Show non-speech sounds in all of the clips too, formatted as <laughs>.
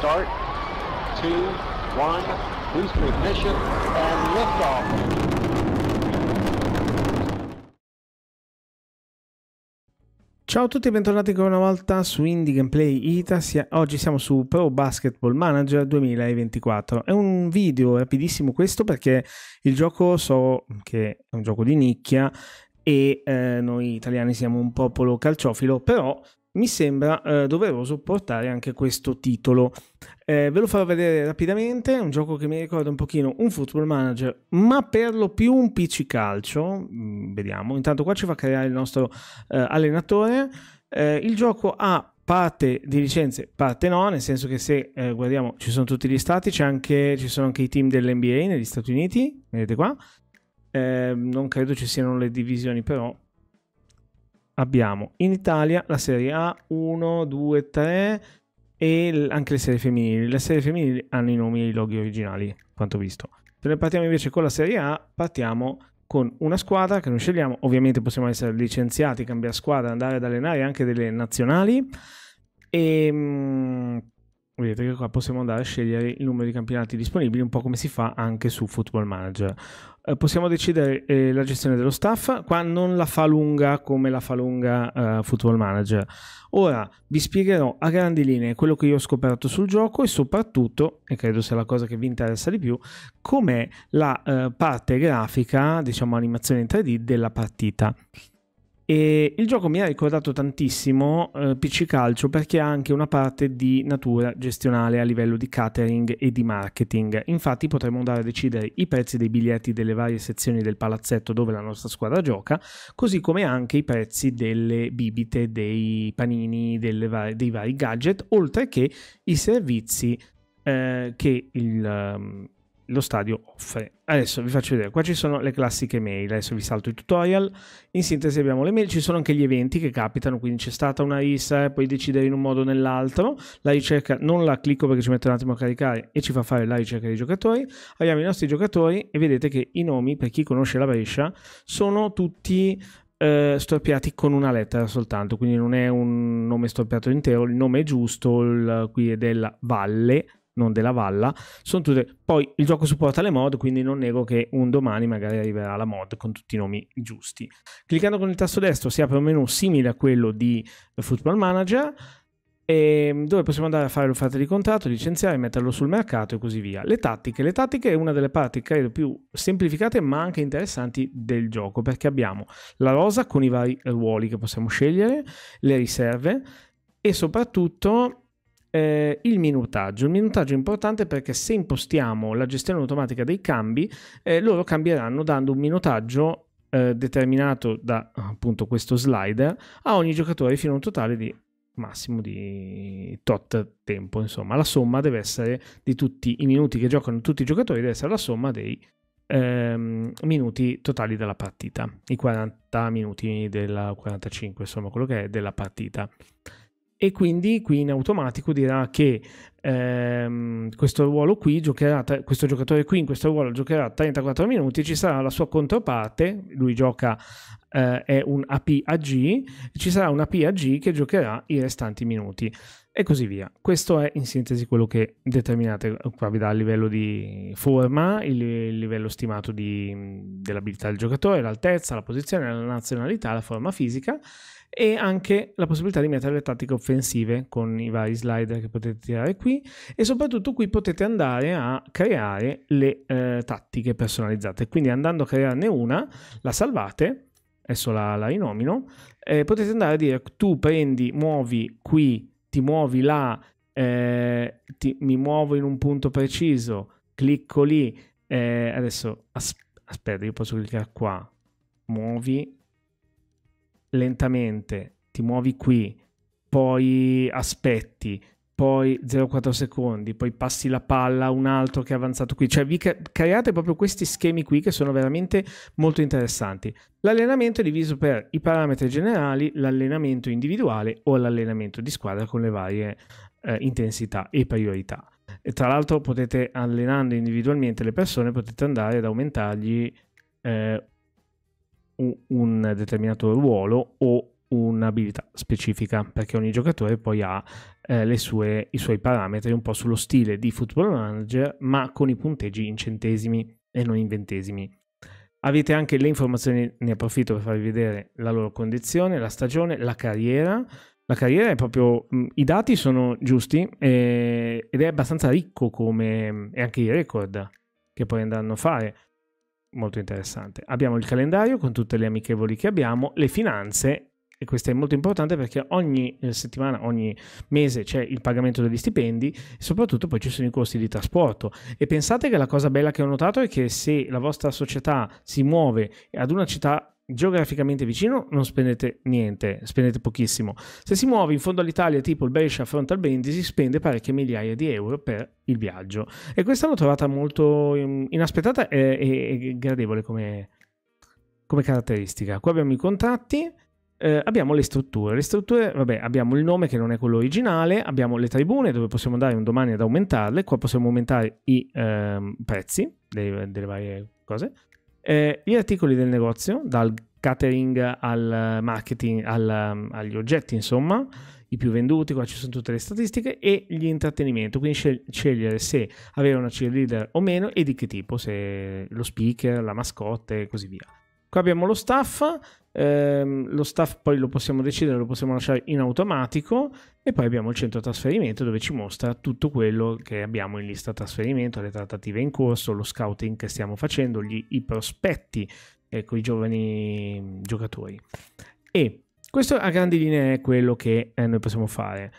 start, two, one, boost ignition, and liftoff. Ciao a tutti e bentornati ancora una volta su Indie Gameplay Ita. Oggi siamo su Pro Basketball Manager 2024. È un video rapidissimo questo perché il gioco so che è un gioco di nicchia e eh, noi italiani siamo un popolo calciofilo, però mi sembra eh, doveroso portare anche questo titolo. Eh, ve lo farò vedere rapidamente, un gioco che mi ricorda un pochino un football manager, ma per lo più un PC calcio. Mm, vediamo, intanto qua ci fa creare il nostro eh, allenatore. Eh, il gioco ha parte di licenze, parte no, nel senso che se eh, guardiamo ci sono tutti gli stati, anche, ci sono anche i team dell'NBA negli Stati Uniti, vedete qua. Eh, non credo ci siano le divisioni però abbiamo in Italia la Serie A 1, 2, 3 e anche le serie femminili. Le serie femminili hanno i nomi e i loghi originali, quanto visto. Se noi partiamo invece con la Serie A, partiamo con una squadra che noi scegliamo. Ovviamente possiamo essere licenziati, cambiare squadra, andare ad allenare anche delle nazionali. E ehm, vedete che qua possiamo andare a scegliere il numero di campionati disponibili, un po' come si fa anche su Football Manager. Eh, possiamo decidere eh, la gestione dello staff, qua non la fa lunga come la fa lunga eh, Football Manager. Ora vi spiegherò a grandi linee quello che io ho scoperto sul gioco e soprattutto, e credo sia la cosa che vi interessa di più, com'è la eh, parte grafica, diciamo animazione in 3D della partita. E il gioco mi ha ricordato tantissimo eh, PC Calcio perché ha anche una parte di natura gestionale a livello di catering e di marketing. Infatti potremmo andare a decidere i prezzi dei biglietti delle varie sezioni del palazzetto dove la nostra squadra gioca, così come anche i prezzi delle bibite, dei panini, var- dei vari gadget, oltre che i servizi eh, che il... Um, lo stadio offre. Adesso vi faccio vedere, qua ci sono le classiche mail, adesso vi salto i tutorial, in sintesi abbiamo le mail, ci sono anche gli eventi che capitano, quindi c'è stata una rissa e eh, puoi decidere in un modo o nell'altro, la ricerca non la clicco perché ci mette un attimo a caricare e ci fa fare la ricerca dei giocatori, abbiamo i nostri giocatori e vedete che i nomi, per chi conosce la Brescia, sono tutti eh, storpiati con una lettera soltanto, quindi non è un nome storpiato intero, il nome è giusto, il, qui è della Valle, non della Valla. Sono tutte... Poi il gioco supporta le mod, quindi non nego che un domani magari arriverà la mod con tutti i nomi giusti. Cliccando con il tasto destro si apre un menu simile a quello di Football Manager ehm, dove possiamo andare a fare l'offerta di contratto, licenziare, metterlo sul mercato e così via. Le tattiche. Le tattiche è una delle parti, credo, più semplificate ma anche interessanti del gioco perché abbiamo la rosa con i vari ruoli che possiamo scegliere, le riserve e soprattutto eh, il minutaggio. Il minutaggio è importante perché se impostiamo la gestione automatica dei cambi, eh, loro cambieranno dando un minutaggio eh, determinato da appunto questo slider a ogni giocatore fino a un totale di massimo di tot tempo. Insomma, la somma deve essere di tutti i minuti che giocano tutti i giocatori, deve essere la somma dei ehm, minuti totali della partita, i 40 minuti della 45, insomma, quello che è della partita e quindi qui in automatico dirà che ehm, questo ruolo qui giocherà, questo giocatore qui in questo ruolo giocherà 34 minuti, ci sarà la sua controparte, lui gioca, eh, è un APAG, ci sarà un AP APAG che giocherà i restanti minuti e così via. Questo è in sintesi quello che determinate eh, qua vi dà il livello di forma, il, il livello stimato di, dell'abilità del giocatore, l'altezza, la posizione, la nazionalità, la forma fisica e anche la possibilità di mettere le tattiche offensive con i vari slider che potete tirare qui e soprattutto qui potete andare a creare le eh, tattiche personalizzate quindi andando a crearne una la salvate adesso la, la rinomino eh, potete andare a dire tu prendi muovi qui ti muovi là eh, ti, mi muovo in un punto preciso clicco lì eh, adesso as- aspetta io posso cliccare qua muovi lentamente, ti muovi qui, poi aspetti, poi 0,4 secondi, poi passi la palla a un altro che è avanzato qui. Cioè vi create proprio questi schemi qui che sono veramente molto interessanti. L'allenamento è diviso per i parametri generali, l'allenamento individuale o l'allenamento di squadra con le varie eh, intensità e priorità. E tra l'altro potete allenando individualmente le persone, potete andare ad aumentargli eh, un determinato ruolo o un'abilità specifica, perché ogni giocatore poi ha eh, sue, i suoi parametri un po' sullo stile di Football Manager, ma con i punteggi in centesimi e non in ventesimi. Avete anche le informazioni, ne approfitto per farvi vedere la loro condizione, la stagione, la carriera. La carriera è proprio, mm, i dati sono giusti eh, ed è abbastanza ricco come, mm, e anche i record che poi andranno a fare molto interessante. Abbiamo il calendario con tutte le amichevoli che abbiamo, le finanze e questo è molto importante perché ogni eh, settimana, ogni mese c'è il pagamento degli stipendi e soprattutto poi ci sono i costi di trasporto. E pensate che la cosa bella che ho notato è che se la vostra società si muove ad una città geograficamente vicino non spendete niente, spendete pochissimo. Se si muove in fondo all'Italia, tipo il Brescia fronte al Brindisi, spende parecchie migliaia di euro per il viaggio. E questa l'ho trovata molto ehm, inaspettata e, e gradevole come, come, caratteristica. Qua abbiamo i contratti. Eh, abbiamo le strutture, le strutture, vabbè, abbiamo il nome che non è quello originale, abbiamo le tribune dove possiamo andare un domani ad aumentarle, qua possiamo aumentare i ehm, prezzi delle, delle varie cose, eh, gli articoli del negozio, dal catering al marketing, al, mm, agli oggetti, insomma, i più venduti, qua ci sono tutte le statistiche, e gli intrattenimento, quindi scegliere se avere una cheerleader o meno e di che tipo, se lo speaker, la mascotte e così via. Qua abbiamo lo staff, eh, lo staff poi lo possiamo decidere, lo possiamo lasciare in automatico e poi abbiamo il centro trasferimento dove ci mostra tutto quello che abbiamo in lista trasferimento, le trattative in corso, lo scouting che stiamo facendo, gli, i prospetti eh, con i giovani giocatori. E questo a grandi linee è quello che eh, noi possiamo fare.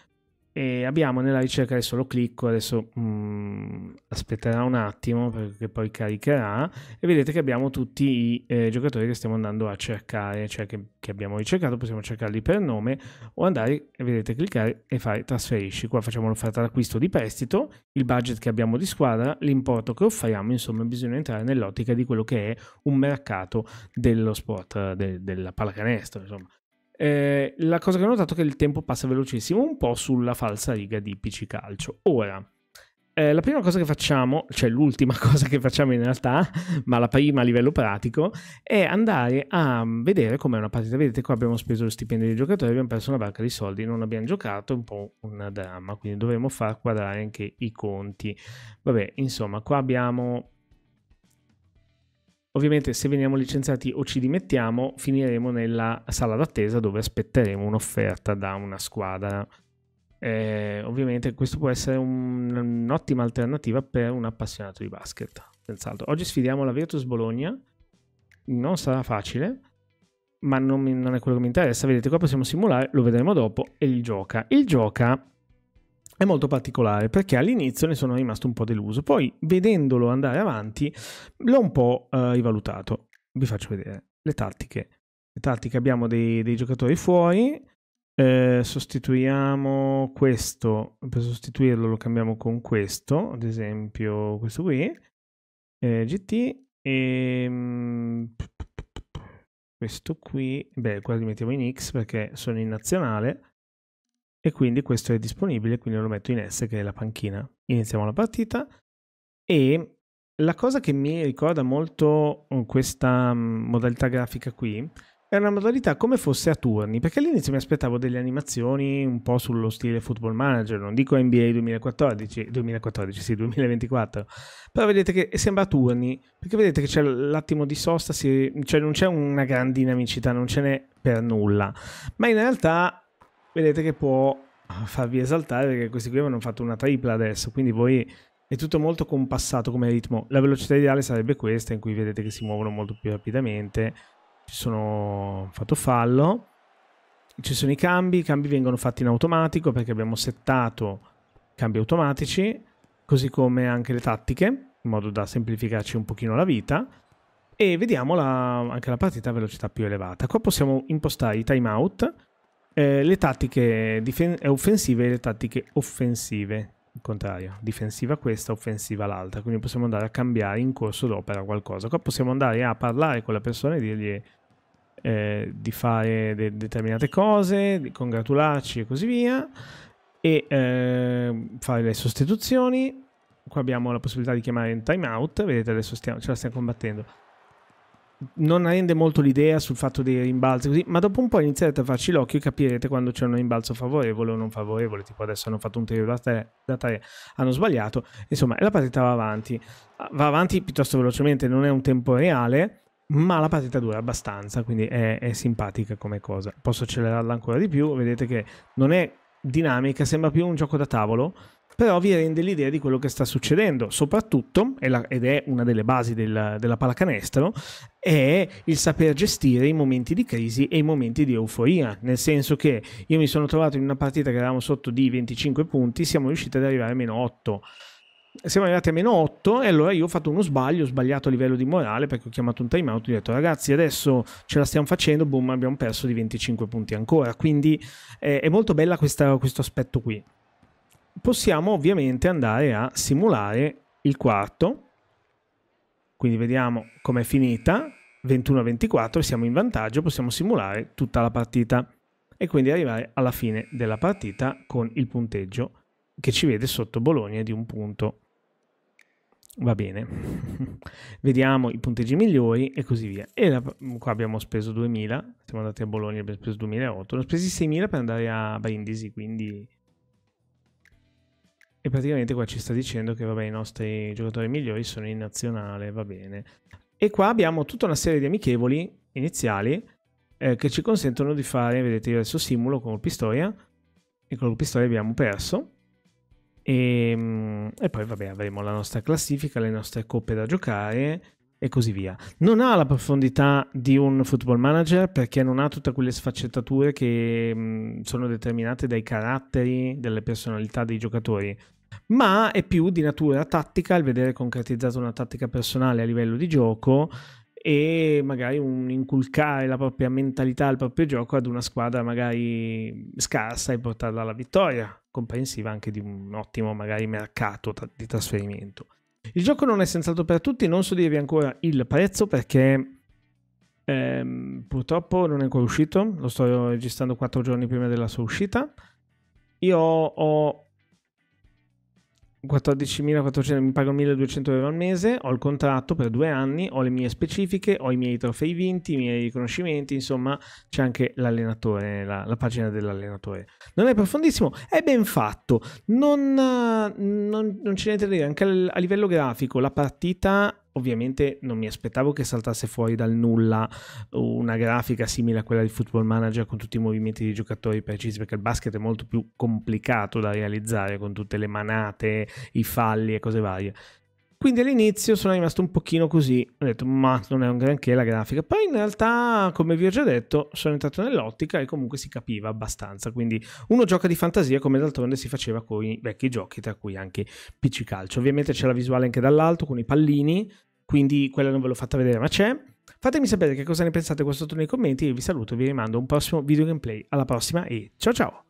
E abbiamo nella ricerca, adesso lo clicco, adesso mm, aspetterà un attimo perché poi caricherà e vedete che abbiamo tutti i eh, giocatori che stiamo andando a cercare, cioè che, che, abbiamo ricercato, possiamo cercarli per nome o andare, vedete, cliccare e fare trasferisci. Qua facciamo l'offerta d'acquisto di prestito, il budget che abbiamo di squadra, l'importo che offriamo, insomma bisogna entrare nell'ottica di quello che è un mercato dello sport, eh, de, della pallacanestro, insomma. Eh, la cosa che ho notato è che il tempo passa velocissimo, un po' sulla falsa riga di PC Calcio. Ora, eh, la prima cosa che facciamo, cioè l'ultima <laughs> cosa che facciamo in realtà, ma la prima a livello pratico, è andare a mm, vedere com'è una partita. Vedete qua abbiamo speso lo stipendio dei giocatori, abbiamo perso una barca di soldi, non abbiamo giocato, è un po' un dramma, quindi dovremo far quadrare anche i conti. Vabbè, insomma, qua abbiamo Ovviamente se veniamo licenziati o ci dimettiamo, finiremo nella sala d'attesa dove aspetteremo un'offerta da una squadra. Eh, ovviamente questo può essere un, un'ottima alternativa per un appassionato di basket, senz'altro. Oggi sfidiamo la Virtus Bologna, non sarà facile, ma non, non, è quello che mi interessa. Vedete, qua possiamo simulare, lo vedremo dopo, e il gioca. Il gioca è molto particolare perché all'inizio ne sono rimasto un po' deluso, poi vedendolo andare avanti l'ho un po' eh, rivalutato. Vi faccio vedere le tattiche. Le tattiche abbiamo dei, dei giocatori fuori, eh, sostituiamo questo, per sostituirlo lo cambiamo con questo, ad esempio questo qui, eh, GT e mm, questo qui, beh qua li mettiamo in X perché sono in nazionale e quindi questo è disponibile, quindi lo metto in S che è la panchina. Iniziamo la partita e la cosa che mi ricorda molto mm, questa mm, modalità grafica qui è una modalità come fosse a turni, perché all'inizio mi aspettavo delle animazioni un po' sullo stile football manager, non dico NBA 2014, 2014 sì, 2024, però vedete che sembra a turni, perché vedete che c'è l'attimo di sosta, si, cioè non c'è una gran dinamicità, non ce n'è per nulla, ma in realtà vedete che può ah, farvi esaltare perché questi qui avevano fatto una tripla adesso, quindi voi è tutto molto compassato come ritmo. La velocità ideale sarebbe questa in cui vedete che si muovono molto più rapidamente, ci sono fatto fallo, ci sono i cambi, i cambi vengono fatti in automatico perché abbiamo settato cambi automatici, così come anche le tattiche, in modo da semplificarci un pochino la vita. E vediamo la, anche la partita a velocità più elevata. Qua possiamo impostare i timeout, eh, le tattiche difen- eh, offensive e le tattiche offensive. Il contrario, difensiva questa, offensiva l'altra. Quindi possiamo andare a cambiare in corso d'opera qualcosa. Qua possiamo andare a parlare con la persona e dirgli eh, di fare de- determinate cose, di congratularci e così via, e eh, fare le sostituzioni. Qua abbiamo la possibilità di chiamare in timeout. Vedete, adesso stiamo, ce la stiamo combattendo non rende molto l'idea sul fatto dei rimbalzi così, ma dopo un po' iniziate a farci l'occhio e capirete quando c'è un rimbalzo favorevole o non favorevole, tipo adesso hanno fatto un tiro da 3, da 3 hanno sbagliato, insomma la partita va avanti, ah, va avanti piuttosto velocemente, non è un tempo reale, ma la partita dura abbastanza, quindi è, è simpatica come cosa, posso accelerarla ancora di più, vedete che non è dinamica, sembra più un gioco da tavolo, però vi rende l'idea di quello che sta succedendo, soprattutto, ed è una delle basi della, della pallacanestro, è il saper gestire i momenti di crisi e i momenti di euforia, nel senso che io mi sono trovato in una partita che eravamo sotto di 25 punti, siamo riusciti ad arrivare a meno 8 siamo arrivati a meno 8 e allora io ho fatto uno sbaglio, ho sbagliato a livello di morale perché ho chiamato un timeout e ho detto ragazzi adesso ce la stiamo facendo, boom abbiamo perso di 25 punti ancora, quindi eh, è molto bella questa, questo aspetto qui possiamo ovviamente andare a simulare il quarto. Quindi vediamo com'è finita, 21-24, siamo in vantaggio, possiamo simulare tutta la partita e quindi arrivare alla fine della partita con il punteggio che ci vede sotto Bologna di un punto. Va bene, <laughs> vediamo i punteggi migliori e così via. E la, qua abbiamo speso 2000, siamo andati a Bologna, abbiamo speso 2008, ne ho spesi 6000 per andare a Brindisi, quindi e praticamente qua ci sta dicendo che vabbè, i nostri giocatori migliori sono in nazionale, va bene. E qua abbiamo tutta una serie di amichevoli iniziali eh, che ci consentono di fare, vedete io adesso simulo con Pistoia e con Pistoia abbiamo perso. E, ehm, e poi vabbè avremo la nostra classifica, le nostre coppe da giocare, e così via. Non ha la profondità di un football manager perché non ha tutte quelle sfaccettature che mh, mm, sono determinate dai caratteri, dalle personalità dei giocatori, ma è più di natura tattica il vedere concretizzata una tattica personale a livello di gioco e magari un inculcare la propria mentalità, il proprio gioco ad una squadra magari scarsa e portarla alla vittoria, comprensiva anche di un ottimo magari mercato di trasferimento. Il gioco non è senz'altro per tutti, non so dirvi ancora il prezzo perché ehm, purtroppo non è ancora uscito, lo sto registrando 4 giorni prima della sua uscita. Io ho 14.400, mi pago 1.200 euro al mese, ho il contratto per due anni, ho le mie specifiche, ho i miei trofei vinti, i miei riconoscimenti, insomma c'è anche l'allenatore, la, la pagina dell'allenatore. Non è profondissimo, è ben fatto, non, eh, non, non c'è niente da dire, anche a livello grafico la partita Ovviamente non mi aspettavo che saltasse fuori dal nulla una grafica simile a quella di Football Manager con tutti i movimenti dei giocatori precisi, perché il basket è molto più complicato da realizzare con tutte le manate, i falli e cose varie. Quindi all'inizio sono rimasto un pochino così, ho detto ma non è un granché la grafica, poi in realtà come vi ho già detto sono entrato nell'ottica e comunque si capiva abbastanza, quindi uno gioca di fantasia come d'altronde si faceva con i vecchi giochi tra cui anche PC Calcio, ovviamente c'è la visuale anche dall'alto con i pallini, quindi quella non ve l'ho fatta vedere ma c'è. Fatemi sapere che cosa ne pensate qua sotto nei commenti e vi saluto, e vi rimando a un prossimo video gameplay, alla prossima e ciao ciao!